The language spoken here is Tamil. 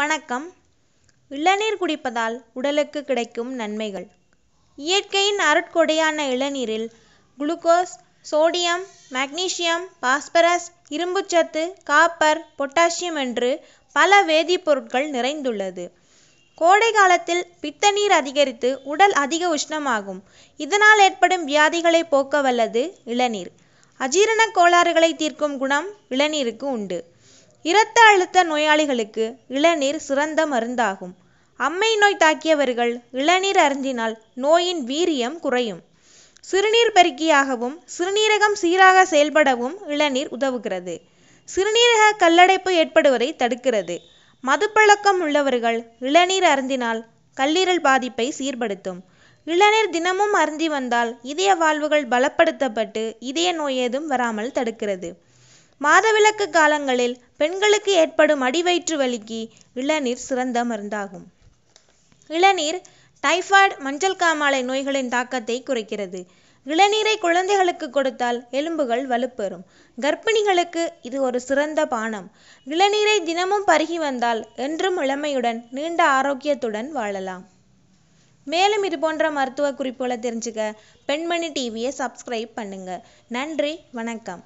வணக்கம் இளநீர் குடிப்பதால் உடலுக்கு கிடைக்கும் நன்மைகள் இயற்கையின் அருட்கொடையான இளநீரில் குளுக்கோஸ் சோடியம் மக்னீசியம் பாஸ்பரஸ் இரும்புச்சத்து காப்பர் பொட்டாசியம் என்று பல வேதிப்பொருட்கள் நிறைந்துள்ளது கோடை காலத்தில் பித்த நீர் அதிகரித்து உடல் அதிக உஷ்ணமாகும் இதனால் ஏற்படும் வியாதிகளை போக்க வல்லது இளநீர் அஜீரண கோளாறுகளை தீர்க்கும் குணம் இளநீருக்கு உண்டு இரத்த அழுத்த நோயாளிகளுக்கு இளநீர் சிறந்த மருந்தாகும் அம்மை நோய் தாக்கியவர்கள் இளநீர் அருந்தினால் நோயின் வீரியம் குறையும் சிறுநீர் பெருக்கியாகவும் சிறுநீரகம் சீராக செயல்படவும் இளநீர் உதவுகிறது சிறுநீரக கல்லடைப்பு ஏற்படுவதை தடுக்கிறது மதுப்பழக்கம் உள்ளவர்கள் இளநீர் அருந்தினால் கல்லீரல் பாதிப்பை சீர்படுத்தும் இளநீர் தினமும் அருந்தி வந்தால் இதய வாழ்வுகள் பலப்படுத்தப்பட்டு இதய நோய் ஏதும் வராமல் தடுக்கிறது மாதவிலக்கு காலங்களில் பெண்களுக்கு ஏற்படும் அடிவயிற்று வலிக்கு இளநீர் சிறந்த மருந்தாகும் இளநீர் டைஃபாய்டு மஞ்சள் காமாலை நோய்களின் தாக்கத்தை குறைக்கிறது இளநீரை குழந்தைகளுக்கு கொடுத்தால் எலும்புகள் வலுப்பெறும் கர்ப்பிணிகளுக்கு இது ஒரு சிறந்த பானம் இளநீரை தினமும் பருகி வந்தால் என்றும் இளமையுடன் நீண்ட ஆரோக்கியத்துடன் வாழலாம் மேலும் இது போன்ற மருத்துவ குறிப்புகளை தெரிஞ்சுக்க பெண்மணி டிவியை சப்ஸ்கிரைப் பண்ணுங்க நன்றி வணக்கம்